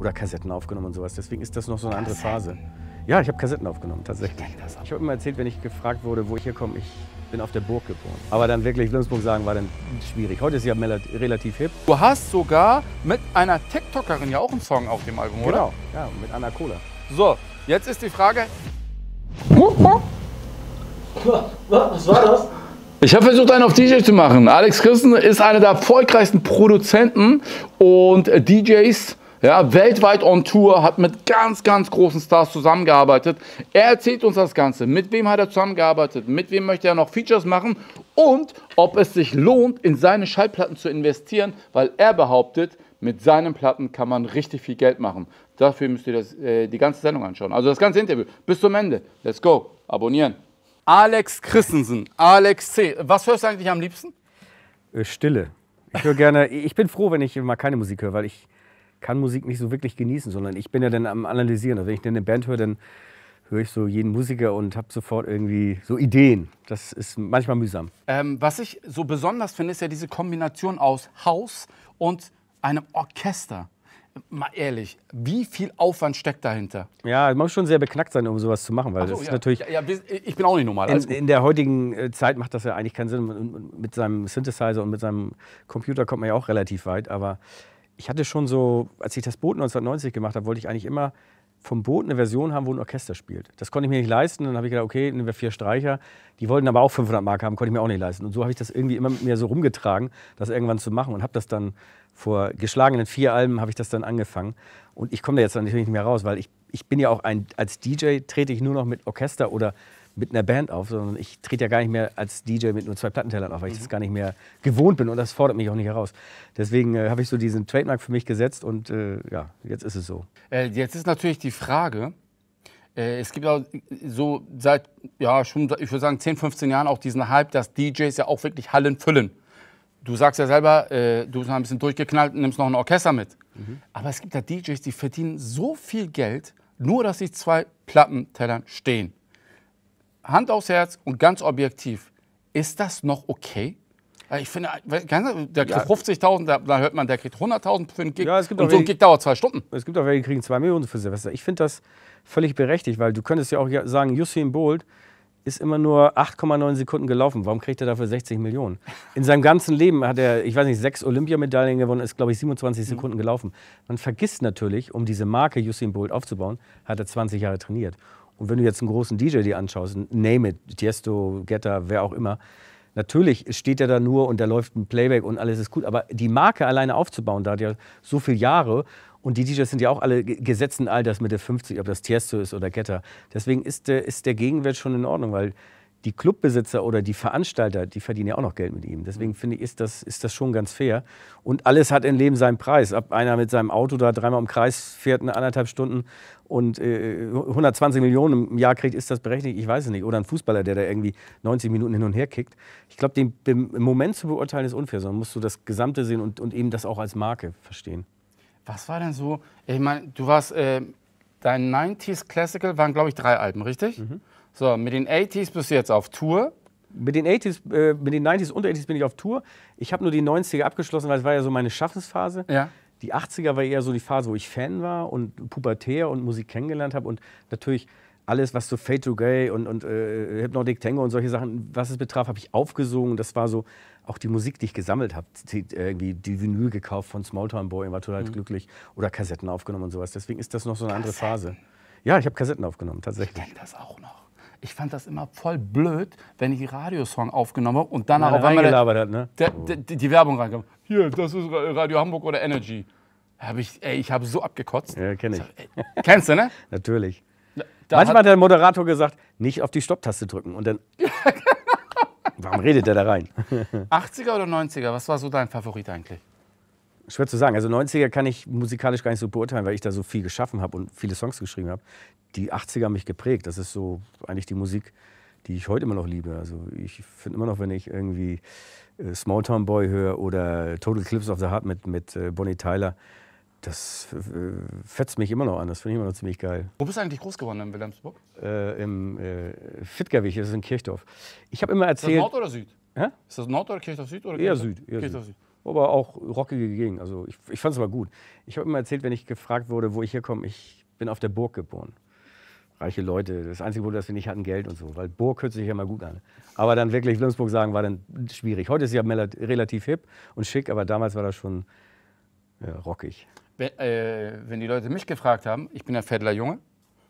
Oder Kassetten aufgenommen und sowas. Deswegen ist das noch so eine andere Phase. Ja, ich habe Kassetten aufgenommen, tatsächlich. Ich habe immer erzählt, wenn ich gefragt wurde, wo ich herkomme, ich bin auf der Burg geboren. Aber dann wirklich Wilhelmsburg sagen war dann schwierig. Heute ist ja relativ hip. Du hast sogar mit einer TikTokerin ja auch einen Song auf dem Album, oder? Genau, ja, mit Anna Cola. So, jetzt ist die Frage. Was war das? Ich habe versucht, einen auf DJ zu machen. Alex Christen ist einer der erfolgreichsten Produzenten und DJs ja, weltweit on Tour, hat mit ganz, ganz großen Stars zusammengearbeitet. Er erzählt uns das Ganze. Mit wem hat er zusammengearbeitet? Mit wem möchte er noch Features machen? Und ob es sich lohnt, in seine Schallplatten zu investieren, weil er behauptet, mit seinen Platten kann man richtig viel Geld machen. Dafür müsst ihr das, äh, die ganze Sendung anschauen. Also das ganze Interview. Bis zum Ende. Let's go. Abonnieren. Alex Christensen, Alex C. Was hörst du eigentlich am liebsten? Äh, Stille. Ich höre gerne, ich bin froh, wenn ich mal keine Musik höre, weil ich, kann Musik nicht so wirklich genießen, sondern ich bin ja dann am Analysieren. Also wenn ich dann eine Band höre, dann höre ich so jeden Musiker und habe sofort irgendwie so Ideen. Das ist manchmal mühsam. Ähm, was ich so besonders finde, ist ja diese Kombination aus Haus und einem Orchester. Mal ehrlich, wie viel Aufwand steckt dahinter? Ja, man muss schon sehr beknackt sein, um sowas zu machen, weil so, das ist ja. natürlich. Ja, ja, ich bin auch nicht normal. In, in, der heutigen äh, Zeit macht das ja eigentlich keinen Sinn. Mit seinem Synthesizer und mit seinem Computer kommt man ja auch relativ weit, aber ich hatte schon so, als ich das Boot 1990 gemacht habe, wollte ich eigentlich immer vom Boot eine Version haben, wo ein Orchester spielt. Das konnte ich mir nicht leisten. Dann habe ich gedacht, okay, nehmen wir vier Streicher. Die wollten aber auch 500 Mark haben, konnte ich mir auch nicht leisten. Und so habe ich das irgendwie immer mit mir so rumgetragen, das irgendwann zu machen. Und habe das dann vor geschlagenen vier Alben, habe ich das dann angefangen. Und ich komme da jetzt natürlich nicht mehr raus, weil ich, ich bin ja auch ein, als DJ trete ich nur noch mit Orchester oder mit einer Band auf, sondern ich trete ja gar nicht mehr als DJ mit nur zwei Plattentellern auf, weil ich das mhm. gar nicht mehr gewohnt bin und das fordert mich auch nicht heraus. Deswegen äh, habe ich so diesen Trademark für mich gesetzt und äh, ja, jetzt ist es so. Äh, jetzt ist natürlich die Frage, äh, es gibt auch so seit, ja, schon, ich würde sagen, 10, 15 Jahren auch diesen Hype, dass DJs ja auch wirklich Hallen füllen. Du sagst ja selber, äh, du bist ein bisschen durchgeknallt und nimmst noch ein Orchester mit. Mhm. Aber es gibt ja DJs, die verdienen so viel Geld, nur dass sie zwei Plattentellern stehen. Hand aufs Herz und ganz objektiv, ist das noch okay? Ich finde, der kriegt ja. 50.000, da, hört man, der kriegt 100.000 für einen Gig. Ja, und so ein welche, Gig dauert zwei Stunden. Es gibt auch welche, die kriegen zwei Millionen für Silvester. Ich finde das völlig berechtigt, weil du könntest ja auch sagen, Usain Bolt ist immer nur 8,9 Sekunden gelaufen. Warum kriegt er dafür 60 Millionen? In seinem ganzen Leben hat er, ich weiß nicht, sechs Olympiamedaillen gewonnen, ist, glaube ich, 27 mhm. Sekunden gelaufen. Man vergisst natürlich, um diese Marke Usain Bolt aufzubauen, hat er 20 Jahre trainiert. Und wenn du jetzt einen großen DJ dir anschaust, name it, Tiesto, Getter, wer auch immer, natürlich steht er da nur und da läuft ein Playback und alles ist gut. Aber die Marke alleine aufzubauen, da hat ja so viele Jahre und die DJs sind ja auch alle gesetzten Alters der 50, ob das Tiesto ist oder Getter. Deswegen ist der, ist der Gegenwert schon in Ordnung, weil die Clubbesitzer oder die Veranstalter, die verdienen ja auch noch Geld mit ihm. Deswegen mhm. finde ich, ist das, ist das schon ganz fair. Und alles hat im Leben seinen Preis. Ob einer mit seinem Auto da dreimal im Kreis fährt, eine anderthalb Stunden und äh, 120 Millionen im Jahr kriegt, ist das berechtigt? Ich weiß es nicht. Oder ein Fußballer, der da irgendwie 90 Minuten hin und her kickt. Ich glaube, den im Moment zu beurteilen ist unfair, sondern musst du das Gesamte sehen und, und eben das auch als Marke verstehen. Was war denn so? Ich meine, du warst, äh, dein 90s Classical waren, glaube ich, drei Alben, richtig? Mhm. So, mit den 80s bist du jetzt auf Tour. Mit den, 80s, äh, mit den 90s und 80s bin ich auf Tour. Ich habe nur die 90er abgeschlossen, weil es war ja so meine Schaffensphase. Ja. Die 80er war eher so die Phase, wo ich Fan war und pubertär und Musik kennengelernt habe. Und natürlich alles, was so Fade to Gay und, und äh, Hypnotic Tango und solche Sachen, was es betraf, habe ich aufgesungen. Das war so auch die Musik, die ich gesammelt habe. Äh, irgendwie die Vinyl gekauft von Smalltown Boy war total mhm. glücklich. Oder Kassetten aufgenommen und sowas. Deswegen ist das noch so eine Kassetten. andere Phase. Ja, ich habe Kassetten aufgenommen, tatsächlich. Ich kenne das auch noch. Ich fand das immer voll blöd, wenn ich einen Radiosong aufgenommen habe und danach auf einmal der, hat, ne? der, der, die Werbung reinkam. Hier, das ist Radio Hamburg oder Energy. Hab ich, ich habe so abgekotzt. Ja, kenn ich. Ey, kennst du, ne? Natürlich. Da Manchmal hat der Moderator gesagt, nicht auf die Stopptaste drücken und dann. Warum redet der da rein? 80er oder 90er? Was war so dein Favorit eigentlich? Schwer zu sagen. Also 90er kann ich musikalisch gar nicht so beurteilen, weil ich da so viel geschaffen habe und viele Songs geschrieben habe. Die 80er haben mich geprägt. Das ist so eigentlich die Musik, die ich heute immer noch liebe. Also ich finde immer noch, wenn ich irgendwie äh, Small Town Boy höre oder Total Clips of the Heart mit, mit äh, Bonnie Tyler, das äh, fetzt mich immer noch an. Das finde ich immer noch ziemlich geil. Wo bist du eigentlich groß geworden in Wilhelmsburg? Äh, Im äh, Fittgerweg, das ist in Kirchdorf. Ich habe immer erzählt. Ist das Nord oder Süd? Hä? Ist das Nord oder Kirchdorf Süd? Oder Kirchdorf? Eher Süd. Eher Kirchdorf Süd. Süd aber auch rockige Gegend. Also ich, ich fand es aber gut. Ich habe immer erzählt, wenn ich gefragt wurde, wo ich herkomme, ich bin auf der Burg geboren. Reiche Leute. Das einzige Problem, das wir nicht hatten, Geld und so. Weil Burg hört sich ja mal gut an. Aber dann wirklich Wilhelmsburg sagen, war dann schwierig. Heute ist ja relativ hip und schick, aber damals war das schon ja, rockig. Wenn, äh, wenn, die Leute mich gefragt haben, ich bin ein Veddler Junge.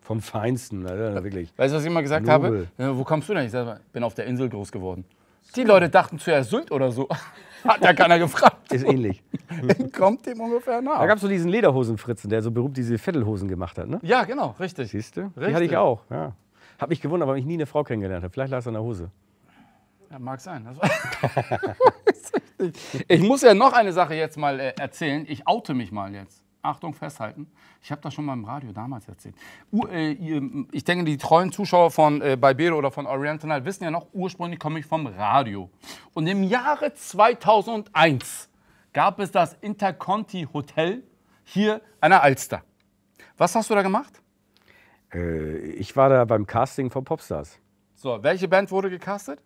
Vom Feinsten, Alter, ne, wirklich. Weißt du, was ich immer gesagt Nobel. habe? Äh, wo kommst du denn? Ich sage, bin auf der Insel groß geworden. Die Leute dachten zuerst Sylt oder so. Hat ja keiner gefragt. Ist ähnlich. Kommt dem ungefähr nach. Da gab es so diesen Lederhosenfritzen, der so berühmt diese Vettelhosen gemacht hat, ne? Ja, genau, richtig. Siehst du? Die hatte ich auch. Ja. Hab mich gewundert, weil ich nie eine Frau kennengelernt habe. Vielleicht lag es an der Hose. Ja, mag sein. ich muss ja noch eine Sache jetzt mal äh, erzählen. Ich oute mich mal jetzt. Achtung, festhalten. Ich habe das schon mal im Radio damals erzählt. Äh, ich denke, die treuen Zuschauer von äh, oder von Oriental wissen ja noch, ursprünglich komme ich vom Radio. Und im Jahre 2001 gab es das Interconti Hotel hier an der Alster. Was hast du da gemacht? Äh, ich war da beim Casting von Popstars. So, welche Band wurde gecastet?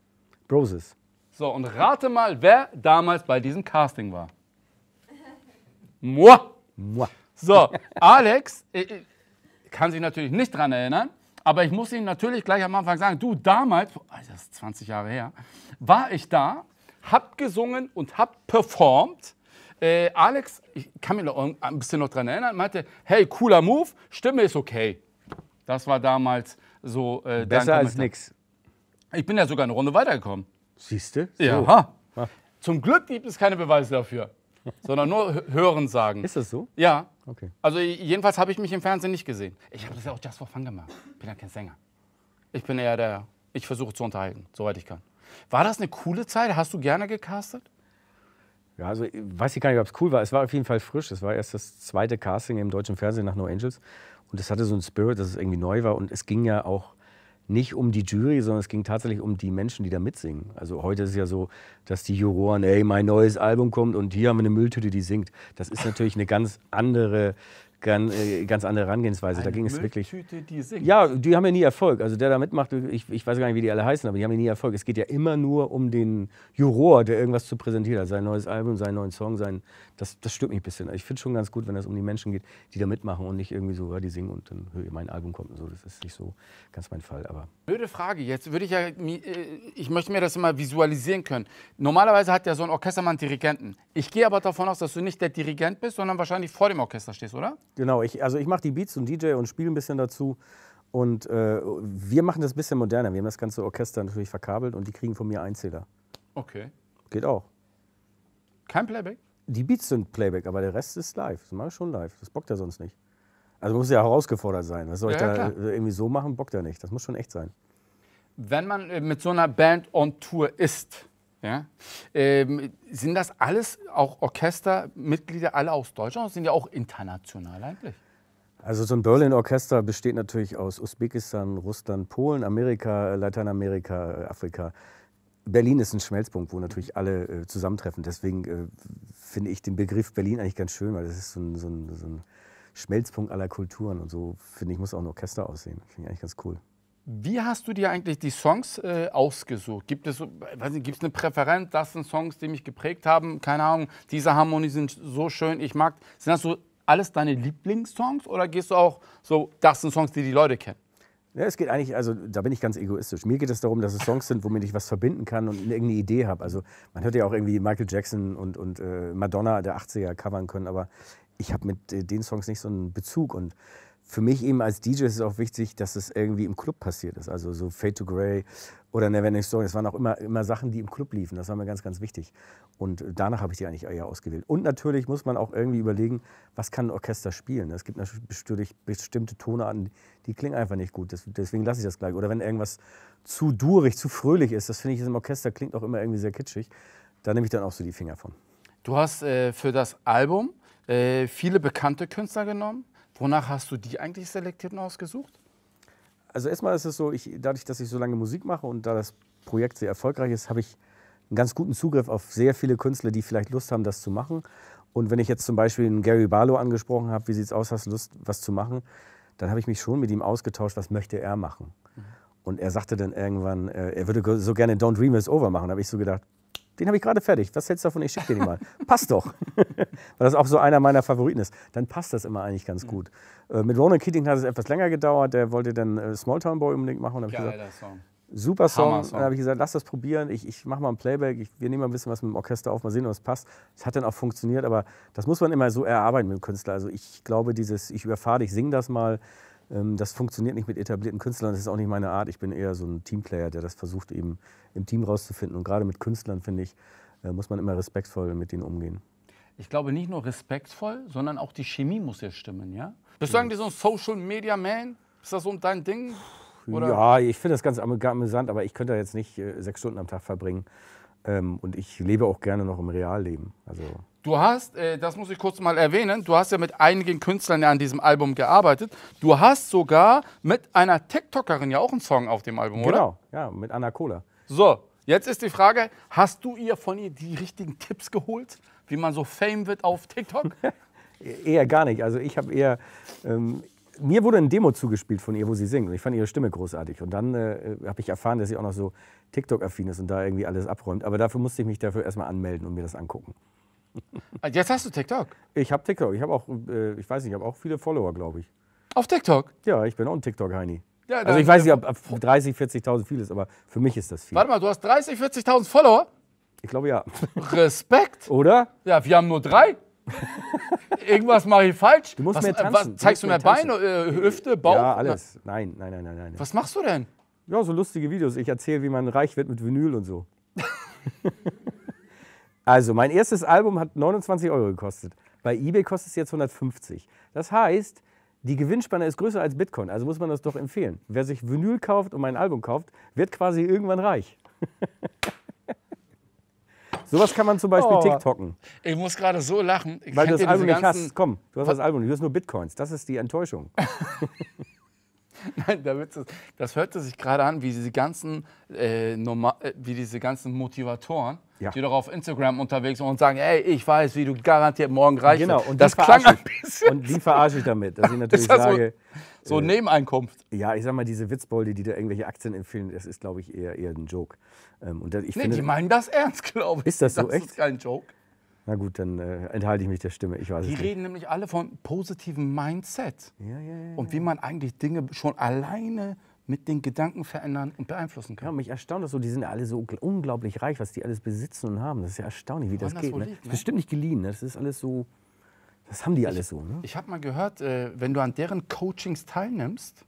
Broses. So, und rate mal, wer damals bei diesem Casting war. Moi! Mua. So, Alex kann sich natürlich nicht daran erinnern, aber ich muss ihm natürlich gleich am Anfang sagen, du, damals, das ist 20 Jahre her, war ich da, hab gesungen und hab performt. Äh, Alex, ich kann mich noch ein bisschen noch dran erinnern, meinte, hey, cooler Move, Stimme ist okay. Das war damals so. Äh, Besser als nix. Ich bin ja sogar eine Runde weitergekommen. Siehst du? So. Ja. Ha. Zum Glück gibt es keine Beweise dafür sondern nur Hören sagen. Ist das so? Ja. Okay. Also jedenfalls habe ich mich im Fernsehen nicht gesehen. Ich habe das ja auch just for fun gemacht. Ich bin ja kein Sänger. Ich bin eher der, ich versuche zu unterhalten, soweit ich kann. War das eine coole Zeit? Hast du gerne gecastet? Ja, also ich weiß ich gar nicht, ob es cool war. Es war auf jeden Fall frisch. Es war erst das zweite Casting im deutschen Fernsehen nach No Angels. Und es hatte so einen Spirit, dass es irgendwie neu war. Und es ging ja auch nicht um die Jury, sondern es ging tatsächlich um die Menschen, die da mitsingen. Also heute ist es ja so, dass die Juroren, ey, mein neues Album kommt und hier haben wir eine Mülltüte, die singt. Das ist natürlich eine ganz andere ganz, äh, ganz andere Herangehensweise. Eine da ging es wirklich. Die singt. Ja, die haben ja nie Erfolg. Also der da mitmacht, ich, ich weiß gar nicht, wie die alle heißen, aber die haben ja nie Erfolg. Es geht ja immer nur um den Juror, der irgendwas zu präsentieren hat. Sein neues Album, seinen neuen Song, sein. Das, das stört mich ein bisschen. Ich finde schon ganz gut, wenn es um die Menschen geht, die da mitmachen und nicht irgendwie so, ja, die singen und dann höre ich mein Album kommt und so. Das ist nicht so ganz mein Fall. Aber. Blöde Frage. Jetzt würde ich ja, äh, ich möchte mir das immer visualisieren können. Normalerweise hat ja so ein Orchestermann Dirigenten. Ich gehe aber davon aus, dass du nicht der Dirigent bist, sondern wahrscheinlich vor dem Orchester stehst, oder? Genau, ich, also ich mache die Beats und DJ und spiele ein bisschen dazu. Und äh, wir machen das ein bisschen moderner. Wir haben das ganze Orchester natürlich verkabelt und die kriegen von mir Einzähler. Okay. Geht auch. Kein Playback? Die Beats sind Playback, aber der Rest ist live. Das mache ich schon live. Das bockt er sonst nicht. Also muss ja herausgefordert sein. Was soll ja, ich da ja, äh, irgendwie so machen? Bockt er nicht. Das muss schon echt sein. Wenn man äh, mit so einer Band on Tour ist, ja? Ähm, sind das alles auch Orchestermitglieder, alle aus Deutschland? Sind ja auch international eigentlich? Also so ein Berlin-Orchester besteht natürlich aus Usbekistan, Russland, Polen, Amerika, äh, Lateinamerika, äh, Afrika. Berlin ist ein Schmelzpunkt, wo natürlich alle äh, zusammentreffen. Deswegen äh, finde ich den Begriff Berlin eigentlich ganz schön, weil das ist so ein, so ein, so ein Schmelzpunkt aller Kulturen. Und so, finde ich, muss auch ein Orchester aussehen. Finde ich eigentlich ganz cool. Wie hast du dir eigentlich die Songs äh, ausgesucht? Gibt es, weiß nicht, gibt's eine Präferenz? Das sind Songs, die mich geprägt haben. Keine Ahnung, diese Harmonie sind so schön, ich mag. Sind das so alles deine Lieblingssongs oder gehst du auch so, das sind Songs, die die Leute kennen? Ja, es geht eigentlich, also da bin ich ganz egoistisch. Mir geht es darum, dass es Songs sind, womit ich was verbinden kann und irgendeine Idee habe. Also man hört ja auch irgendwie Michael Jackson und, und äh, Madonna der 80er covern können, aber ich habe mit äh, den Songs nicht so einen Bezug. Und für mich eben als DJ ist es auch wichtig, dass es irgendwie im Club passiert ist. Also so Fade to Grey oder Neverending Story. Das waren auch immer, immer Sachen, die im Club liefen. Das war mir ganz, ganz wichtig. Und danach habe ich die eigentlich eher ausgewählt. Und natürlich muss man auch irgendwie überlegen, was kann ein Orchester spielen. Es gibt natürlich bestimmte Tonarten, die klingen einfach nicht gut. Deswegen lasse ich das gleich. Oder wenn irgendwas zu durig, zu fröhlich ist, das finde ich im Orchester klingt auch immer irgendwie sehr kitschig. Da nehme ich dann auch so die Finger von. Du hast äh, für das Album äh, viele bekannte Künstler genommen Wonach hast du die eigentlich selektiert und ausgesucht? Also erstmal ist es so, ich, dadurch, dass ich so lange Musik mache und da das Projekt sehr erfolgreich ist, habe ich einen ganz guten Zugriff auf sehr viele Künstler, die vielleicht Lust haben, das zu machen. Und wenn ich jetzt zum Beispiel einen Gary Barlow angesprochen habe, wie sieht es aus, hast du Lust, was zu machen? Dann habe ich mich schon mit ihm ausgetauscht, was möchte er machen. Mhm. Und er sagte dann irgendwann, äh, er würde so gerne Don't Dream Is Over machen. Da habe ich so gedacht, den habe ich gerade fertig. Was hältst du davon? Ich schicke dir den mal. passt doch. Weil das auch so einer meiner Favoriten ist. Dann passt das immer eigentlich ganz mhm. gut. Äh, mit Ronan Keating hat es etwas länger gedauert. Der wollte dann äh, Small Town Boy unbedingt machen. Und Geiler gesagt, Song. Super Song. Song. Dann habe ich gesagt, lass das probieren. Ich, ich mache mal ein Playback. Ich, wir nehmen mal ein bisschen was mit dem Orchester auf, mal sehen, ob es passt. Es hat dann auch funktioniert, aber das muss man immer so erarbeiten mit dem Künstler. Also ich glaube, dieses, ich überfahre dich, sing das mal ähm, das funktioniert nicht mit etablierten Künstlern, das ist auch nicht meine Art. Ich bin eher so ein Teamplayer, der das versucht, eben im Team rauszufinden. Und gerade mit Künstlern, finde ich, äh, muss man immer respektvoll mit denen umgehen. Ich glaube nicht nur respektvoll, sondern auch die Chemie muss ja stimmen, ja? Bist du eigentlich so ein Social Media Man? Ist das so dein Ding? Oder? Ja, ich finde das ganz amüsant, aber ich könnte da jetzt nicht äh, sechs Stunden am Tag verbringen. Ähm, und ich lebe auch gerne noch im Realleben. Also Du hast, äh, das muss ich kurz mal erwähnen, du hast ja mit einigen Künstlern ja an diesem Album gearbeitet. Du hast sogar mit einer TikTokerin ja auch einen Song auf dem Album, genau, oder? Genau, ja, mit Anna Kohler. So, jetzt ist die Frage, hast du ihr von ihr die richtigen Tipps geholt, wie man so Fame wird auf TikTok? eher gar nicht. Also ich habe eher, ähm, mir wurde ein Demo zugespielt von ihr, wo sie singt. Und ich fand ihre Stimme großartig. Und dann äh, habe ich erfahren, dass sie auch noch so TikTok-affin ist und da irgendwie alles abräumt. Aber dafür musste ich mich dafür erstmal anmelden und mir das angucken. Ah, jetzt hast du TikTok. Ich habe TikTok. Ich habe auch, äh, ich weiß nicht, ich habe auch viele Follower, glaube ich. Auf TikTok? Ja, ich bin auch ein TikTok-Heini. Ja, also ich weiß nicht, ob, ob 30, 40.000 viel ist, aber für mich ist das viel. Warte mal, du hast 30, 40.000 Follower? Ich glaube ja. Respekt. Oder? Ja, wir haben nur drei. Irgendwas mache ich falsch. Du musst was, mehr äh, tanzen. Was, zeigst du mehr, mehr Beine, tanzen. Äh, Hüfte, Bauch? Ja, alles. Nein, nein, nein, nein, nein. Was machst du denn? Ja, so lustige Videos. Ich erzähle, wie man reich wird mit Vinyl und so. Also, mein erstes Album hat 29 Euro gekostet. Bei eBay kostet es jetzt 150. Das heißt, die Gewinnspanne ist größer als Bitcoin, also muss man das doch empfehlen. Wer sich Vinyl kauft und mein Album kauft, wird quasi irgendwann reich. Sowas kann man zum Beispiel oh. TikToken. Ich muss gerade so lachen. Ich Weil du das Album nicht hast. Komm, du hast das Album, du hast nur Bitcoins. Das ist die Enttäuschung. Nein, der Witz ist, das hörte sich gerade an, wie diese ganzen, äh, normal, äh, wie diese ganzen Motivatoren, ja. die doch auf Instagram unterwegs sind und sagen, ey, ich weiß, wie du garantiert morgen reich Genau, und das klang ein bisschen. Und die verarsche ich damit, dass ich natürlich das sage. So, so äh, Nebeneinkunft. Ja, ich sag mal, diese Witzbolde, die da irgendwelche Aktien empfehlen, das ist, glaube ich, eher, eher ein Joke. Ähm, und das, ich nee, finde, die meinen das ernst, glaube ich. Ist das so das echt? Das ist kein Joke. Na gut, dann äh, enthalte ich mich der Stimme. Ich weiß Die es nicht. reden nämlich alle von positivem Mindset ja, ja, ja, und wie man eigentlich Dinge schon alleine mit den Gedanken verändern und beeinflussen kann. Ja, mich erstaunt das so, die sind alle so unglaublich reich, was die alles besitzen und haben. Das ist ja erstaunlich, wie das, das geht. Ne? Liegt, ne? Bestimmt nicht geliehen, ne? das ist alles so, das haben die ich, alles so. Ne? Ich habe mal gehört, äh, wenn du an deren Coachings teilnimmst,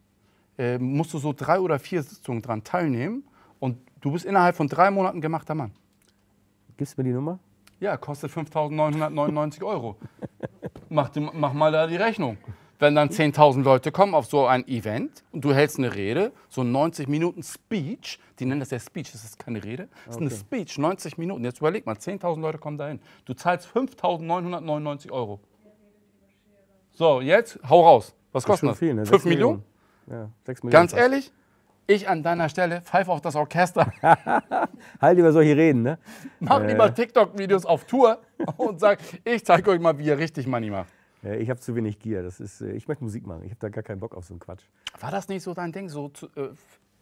äh, musst du so drei oder vier Sitzungen dran teilnehmen und du bist innerhalb von drei Monaten gemachter Mann. Gibst du mir die Nummer? Ja, kostet 5.999 Euro. mach, mach mal da die Rechnung. Wenn dann 10.000 Leute kommen auf so ein Event und du hältst eine Rede, so 90 Minuten Speech, die nennen das ja Speech, das ist keine Rede, das okay. ist eine Speech, 90 Minuten. Jetzt überleg mal, 10.000 Leute kommen dahin. Du zahlst 5.999 Euro. So, jetzt hau raus. Was kostet das? Viel, 5 ne? Millionen? Millionen? Ja, 6 Millionen. Ganz fast. ehrlich, ich an deiner Stelle pfeife auf das Orchester. halt über solche Reden, ne? Mach äh. lieber TikTok-Videos auf Tour und sag, ich zeige euch mal, wie ihr richtig Money macht. ich habe zu wenig Gier. Das ist, äh, ich möchte Musik machen. Ich habe da gar keinen Bock auf so einen Quatsch. War das nicht so dein Ding, so zu, äh,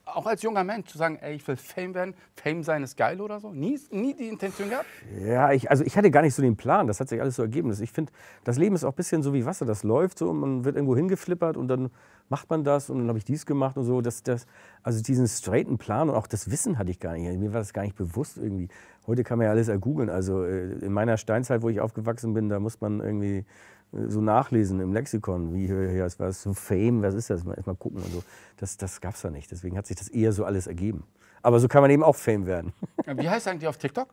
auch als junger Mensch zu sagen, ey, ich will Fame werden, Fame sein ist geil oder so? Nie, nie die Intention gehabt? Ja, ich, also ich hatte gar nicht so den Plan. Das hat sich alles so ergeben. Ich finde, das Leben ist auch ein bisschen so wie Wasser. Das läuft so und man wird irgendwo hingeflippert und dann macht man das und dann habe ich dies gemacht und so. Das, das, also diesen straighten Plan und auch das Wissen hatte ich gar nicht. Mir war das gar nicht bewusst irgendwie. Heute kann man ja alles ergoogeln. Also äh, in meiner Steinzeit, wo ich aufgewachsen bin, da muss man irgendwie so nachlesen im Lexikon, wie hier ist was, so Fame, was ist das, mal, mal gucken und so. Das, das gab es ja nicht. Deswegen hat sich das eher so alles ergeben. Aber so kann man eben auch Fame werden. Wie heißt eigentlich auf TikTok?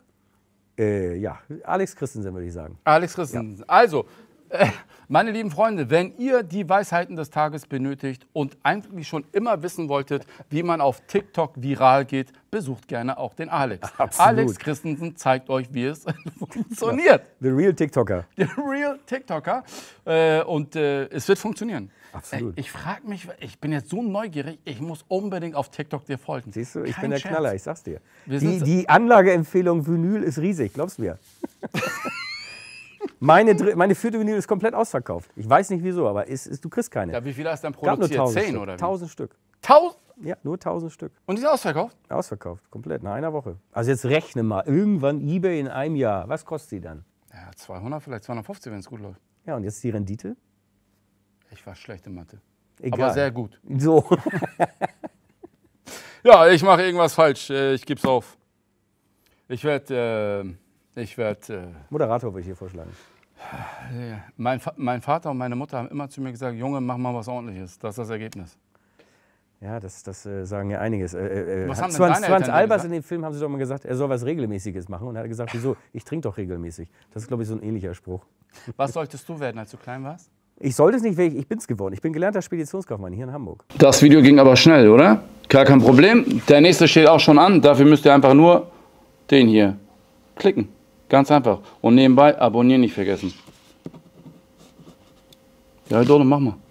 Äh, ja, Alex Christensen würde ich sagen. Alex Christensen. Ja. Also, Meine lieben Freunde, wenn ihr die Weisheiten des Tages benötigt und eigentlich schon immer wissen wolltet, wie man auf TikTok viral geht, besucht gerne auch den Alex. Absolut. Alex Christensen zeigt euch, wie es funktioniert. The real TikToker. The real TikToker. Äh, und äh, es wird funktionieren. Absolut. Äh, ich frage mich, ich bin jetzt so neugierig, ich muss unbedingt auf TikTok dir folgen. Siehst du, ich Kein bin der Scherz. Knaller, ich sag's dir. Die, die Anlageempfehlung Vinyl ist riesig, glaubst du mir. Meine, meine vierte Vinyl ist komplett ausverkauft. Ich weiß nicht wieso, aber ist, ist, du kriegst keine. Ja, wie viele hast du dann produziert? Gab nur 1000 oder wie? 1000 Stück. 1000? Ja, nur 1000 Stück. Und die ist ausverkauft? Ausverkauft, komplett, nach einer Woche. Also jetzt rechne mal, irgendwann eBay in einem Jahr, was kostet die dann? Ja, 200, vielleicht 250, wenn es gut läuft. Ja, und jetzt die Rendite? Ich war schlecht in Mathe. Egal. Aber sehr gut. So. ja, ich mache irgendwas falsch. Äh, ich gebe es auf. Ich werde. Äh, ich werde. Äh Moderator würde ich hier vorschlagen. Mein, mein, Vater und meine Mutter haben immer zu mir gesagt, Junge, mach mal was ordentliches. Das ist das Ergebnis. Ja, das, das äh, sagen ja einiges. Äh, äh, äh was haben Swan, Swan Albers in dem Film haben sie doch mal gesagt, er soll was Regelmäßiges machen. Und er hat gesagt, wieso? Ich trinke doch regelmäßig. Das ist, glaube ich, so ein ähnlicher Spruch. Was solltest du werden, als du klein warst? Ich sollte es nicht, ich, ich bin es geworden. Ich bin gelernter Speditionskaufmann hier in Hamburg. Das Video ging aber schnell, oder? Gar kein Problem. Der nächste steht auch schon an. Dafür müsst ihr einfach nur den hier klicken. Ganz einfach. Und nebenbei abonnieren nicht vergessen. Ja, doch, mach mal.